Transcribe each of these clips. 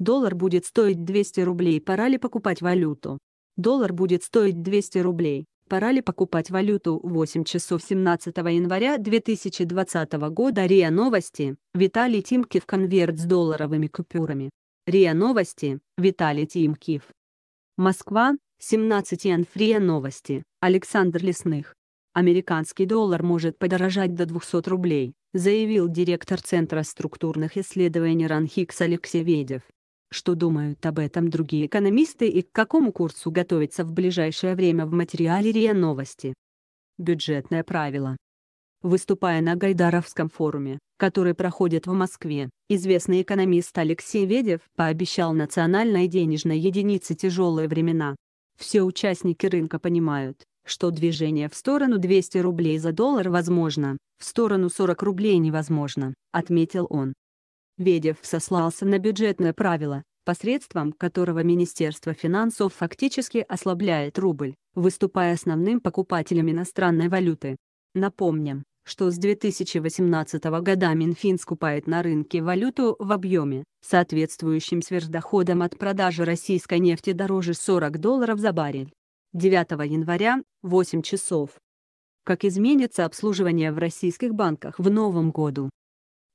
Доллар будет стоить 200 рублей, пора ли покупать валюту? Доллар будет стоить 200 рублей, пора ли покупать валюту? 8 часов 17 января 2020 года РИА Новости, Виталий Тимкив конверт с долларовыми купюрами. РИА Новости, Виталий Тимкив. Москва, 17 января Новости, Александр Лесных. Американский доллар может подорожать до 200 рублей, заявил директор Центра структурных исследований РАНХИКС Алексей Ведев что думают об этом другие экономисты и к какому курсу готовиться в ближайшее время в материале РИА Новости. Бюджетное правило. Выступая на Гайдаровском форуме, который проходит в Москве, известный экономист Алексей Ведев пообещал национальной денежной единице тяжелые времена. Все участники рынка понимают, что движение в сторону 200 рублей за доллар возможно, в сторону 40 рублей невозможно, отметил он. Ведев сослался на бюджетное правило, посредством которого Министерство финансов фактически ослабляет рубль, выступая основным покупателем иностранной валюты. Напомним, что с 2018 года Минфин скупает на рынке валюту в объеме, соответствующем сверхдоходам от продажи российской нефти дороже 40 долларов за баррель. 9 января, 8 часов. Как изменится обслуживание в российских банках в новом году?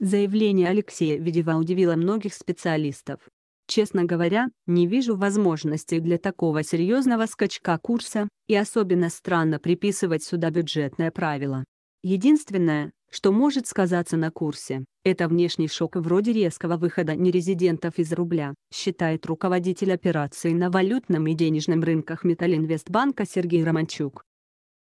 Заявление Алексея Ведева удивило многих специалистов. Честно говоря, не вижу возможности для такого серьезного скачка курса, и особенно странно приписывать сюда бюджетное правило. Единственное, что может сказаться на курсе, это внешний шок вроде резкого выхода нерезидентов из рубля, считает руководитель операции на валютном и денежном рынках Металлинвестбанка Сергей Романчук.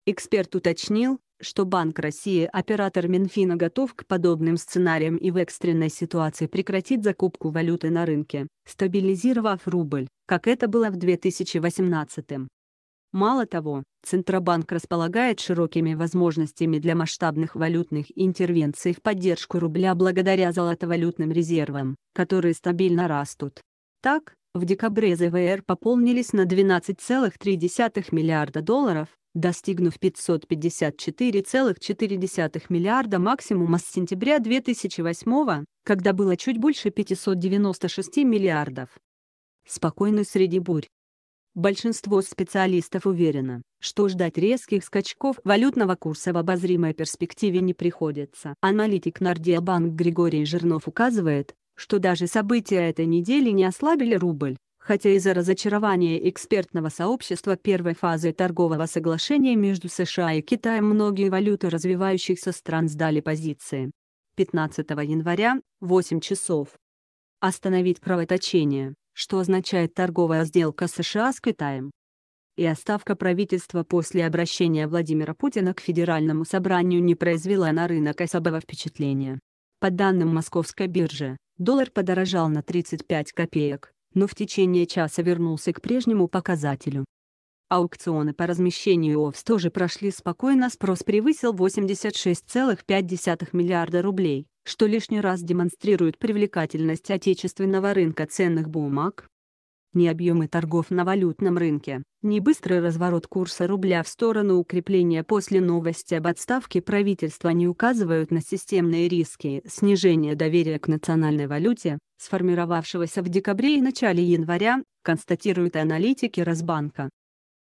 Эксперт уточнил, что Банк России, оператор Минфина готов к подобным сценариям и в экстренной ситуации прекратит закупку валюты на рынке, стабилизировав рубль, как это было в 2018 -м. Мало того, Центробанк располагает широкими возможностями для масштабных валютных интервенций в поддержку рубля благодаря золотовалютным резервам, которые стабильно растут. Так, в декабре ЗВР пополнились на 12,3 миллиарда долларов, достигнув 554,4 миллиарда максимума с сентября 2008 когда было чуть больше 596 миллиардов. Спокойный среди бурь. Большинство специалистов уверено, что ждать резких скачков валютного курса в обозримой перспективе не приходится. Аналитик Нардиабанк Григорий Жирнов указывает, что даже события этой недели не ослабили рубль хотя из-за разочарования экспертного сообщества первой фазы торгового соглашения между США и Китаем многие валюты развивающихся стран сдали позиции. 15 января, 8 часов. Остановить кровоточение, что означает торговая сделка США с Китаем. И оставка правительства после обращения Владимира Путина к Федеральному собранию не произвела на рынок особого впечатления. По данным Московской биржи, доллар подорожал на 35 копеек, но в течение часа вернулся к прежнему показателю. Аукционы по размещению ОВС тоже прошли спокойно, спрос превысил 86,5 миллиарда рублей, что лишний раз демонстрирует привлекательность отечественного рынка ценных бумаг. Ни объемы торгов на валютном рынке, ни быстрый разворот курса рубля в сторону укрепления после новости об отставке правительства не указывают на системные риски снижения доверия к национальной валюте, сформировавшегося в декабре и начале января, констатируют аналитики Росбанка.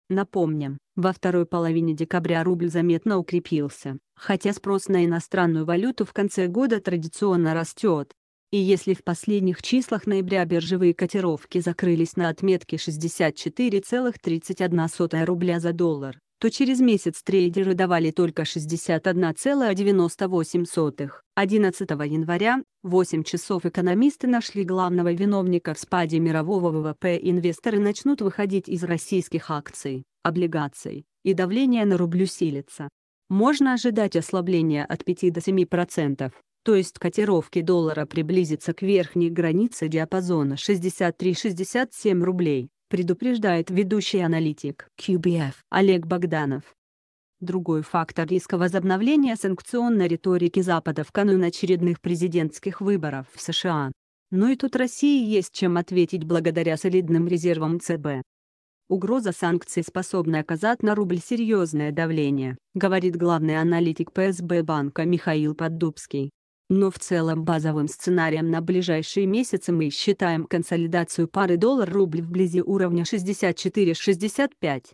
Напомним, во второй половине декабря рубль заметно укрепился, хотя спрос на иностранную валюту в конце года традиционно растет. И если в последних числах ноября биржевые котировки закрылись на отметке 64,31 рубля за доллар, то через месяц трейдеры давали только 61,98. 11 января, 8 часов экономисты нашли главного виновника в спаде мирового ВВП. Инвесторы начнут выходить из российских акций, облигаций, и давление на рубль усилится. Можно ожидать ослабления от 5 до 7% то есть котировки доллара приблизится к верхней границе диапазона 63-67 рублей предупреждает ведущий аналитик QBF Олег Богданов. Другой фактор риска возобновления санкционной риторики Запада в канун очередных президентских выборов в США. Но ну и тут России есть чем ответить благодаря солидным резервам ЦБ. Угроза санкций способна оказать на рубль серьезное давление, говорит главный аналитик ПСБ банка Михаил Поддубский. Но в целом базовым сценарием на ближайшие месяцы мы считаем консолидацию пары доллар-рубль вблизи уровня 64-65.